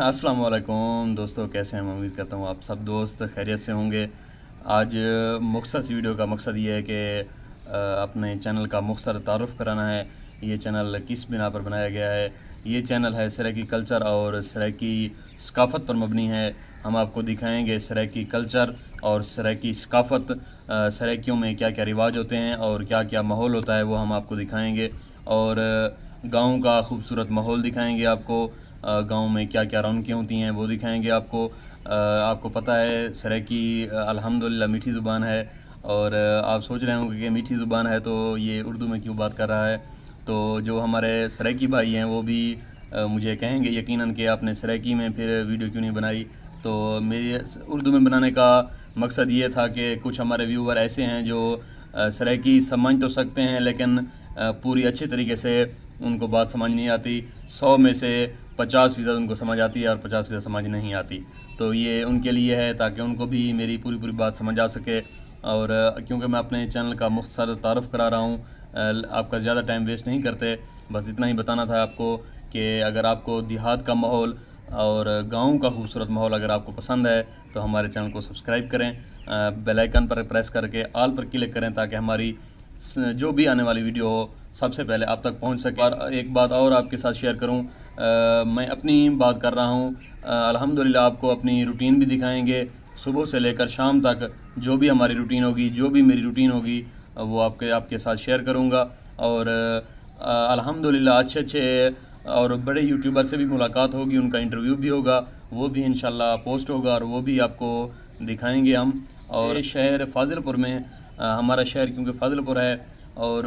अस्सलाम वालेकुम दोस्तों कैसे हैं मैं उम्मीद करता हूँ आप सब दोस्त खैरियत से होंगे आज मुख्तर वीडियो का मकसद ये है कि अपने चैनल का मुख्तर तारफ़ कराना है ये चैनल किस बिना पर बनाया गया है ये चैनल है सराकी कल्चर और सराकी सकाफ़त पर मबनी है हम आपको दिखाएंगे सराकी कल्चर और सराकी सकाफ़त सराकियों में क्या क्या रिवाज होते हैं और क्या क्या माहौल होता है वो हम आपको दिखाएँगे और गांव का खूबसूरत माहौल दिखाएंगे आपको गांव में क्या क्या रौनकें होती हैं वो दिखाएंगे आपको आपको पता है सराकी अलहमदिल्ला मीठी ज़ुबान है और आप सोच रहे होंगे कि मीठी ज़ुबान है तो ये उर्दू में क्यों बात कर रहा है तो जो हमारे सराकी भाई हैं वो भी मुझे कहेंगे यकीनन कि आपने सरेकी में फिर वीडियो क्यों नहीं बनाई तो मेरे उर्दू में बनाने का मकसद ये था कि कुछ हमारे व्यूवर ऐसे हैं जो सराकी समझ तो सकते हैं लेकिन पूरी अच्छे तरीके से उनको बात समझ नहीं आती सौ में से पचास फ़ीसद उनको समझ आती है और पचास फ़ीसद समझ नहीं आती तो ये उनके लिए है ताकि उनको भी मेरी पूरी पूरी बात समझ आ सके और क्योंकि मैं अपने चैनल का मुख्तर तारफ़ करा रहा हूँ आपका ज़्यादा टाइम वेस्ट नहीं करते बस इतना ही बताना था आपको कि अगर आपको देहात का माहौल और गाँव का खूबसूरत माहौल अगर आपको पसंद है तो हमारे चैनल को सब्सक्राइब करें बेल आइकन पर प्रेस करके आल पर क्लिक करें ताकि हमारी जो भी आने वाली वीडियो हो सबसे पहले आप तक पहुंच सके और एक बात और आपके साथ शेयर करूं आ, मैं अपनी बात कर रहा हूं अल्हम्दुलिल्लाह आपको अपनी रूटीन भी दिखाएंगे सुबह से लेकर शाम तक जो भी हमारी रूटीन होगी जो भी मेरी रूटीन होगी वो आपके आपके साथ शेयर करूँगा और अलहमदिल्ला अच्छे अच्छे और बड़े यूट्यूबर से भी मुलाकात होगी उनका इंटरव्यू भी होगा वो भी इन पोस्ट होगा और वो भी आपको दिखाएंगे हम और शहर फाजिलपुर में हमारा शहर क्योंकि फजलपुर है और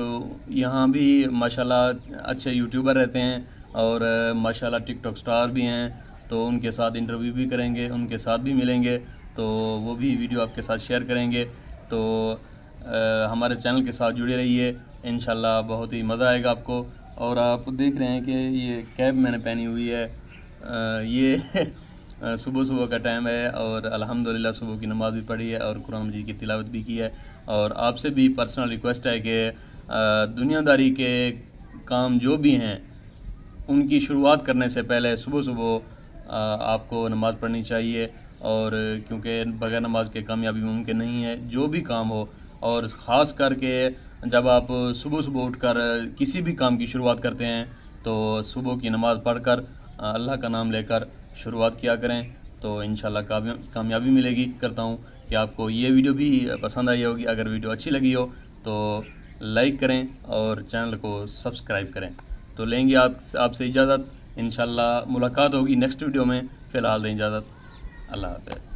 यहाँ भी माशाल्लाह अच्छे यूट्यूबर रहते हैं और माशाल्लाह टिकटॉक स्टार भी हैं तो उनके साथ इंटरव्यू भी करेंगे उनके साथ भी मिलेंगे तो वो भी वीडियो आपके साथ शेयर करेंगे तो आ, हमारे चैनल के साथ जुड़े रहिए इन बहुत ही मज़ा आएगा आपको और आप देख रहे हैं कि ये कैब मैंने पहनी हुई है आ, ये सुबह सुबह का टाइम है और अल्हम्दुलिल्लाह सुबह की नमाज़ भी पढ़ी है और कुरान मजीद की तिलावत भी की है और आपसे भी पर्सनल रिक्वेस्ट है कि दुनियादारी के काम जो भी हैं उनकी शुरुआत करने से पहले सुबह सुबह आपको नमाज़ पढ़नी चाहिए और क्योंकि बगैर नमाज के कामयाबी मुमकिन नहीं है जो भी काम हो और ख़ास करके जब आप सुबह सुबह उठकर किसी भी काम की शुरुआत करते हैं तो सुबह की नमाज़ पढ़कर अल्लाह का नाम लेकर शुरुआत किया करें तो इन कामयाबी मिलेगी करता हूँ कि आपको ये वीडियो भी पसंद आई होगी अगर वीडियो अच्छी लगी हो तो लाइक करें और चैनल को सब्सक्राइब करें तो लेंगे आप आपसे इजाज़त इन मुलाकात होगी नेक्स्ट वीडियो में फ़िलहाल दें इजाज़त अल्लाह हाफ